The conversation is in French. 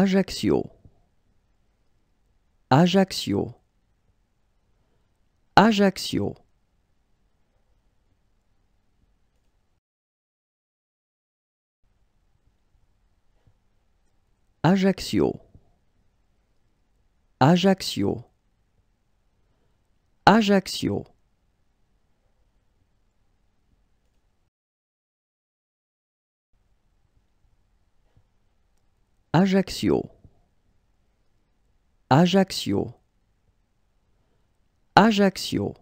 Ajaccio Ajaccio Ajaccio Ajaccio Ajaccio Ajaccio Ajaccio Ajaccio Ajaccio